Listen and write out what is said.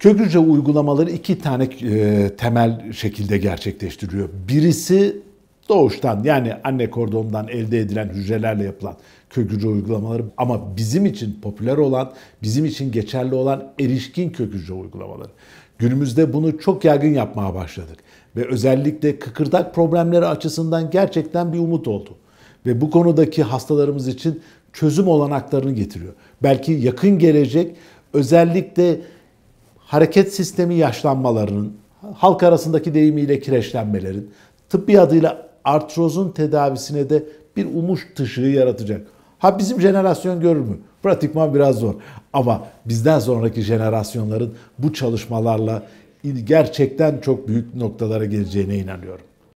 Kökücü uygulamaları iki tane e, temel şekilde gerçekleştiriyor. Birisi doğuştan yani anne kordondan elde edilen hücrelerle yapılan kök hücre uygulamaları ama bizim için popüler olan, bizim için geçerli olan erişkin kök hücre uygulamaları. Günümüzde bunu çok yaygın yapmaya başladık ve özellikle kıkırdak problemleri açısından gerçekten bir umut oldu. Ve bu konudaki hastalarımız için çözüm olanaklarını getiriyor. Belki yakın gelecek özellikle hareket sistemi yaşlanmalarının, halk arasındaki deyimiyle kireçlenmelerin, tıbbi adıyla artrozun tedavisine de bir umut ışığı yaratacak. Ha bizim jenerasyon görür mü? Pratikman biraz zor. Ama bizden sonraki jenerasyonların bu çalışmalarla gerçekten çok büyük noktalara geleceğine inanıyorum.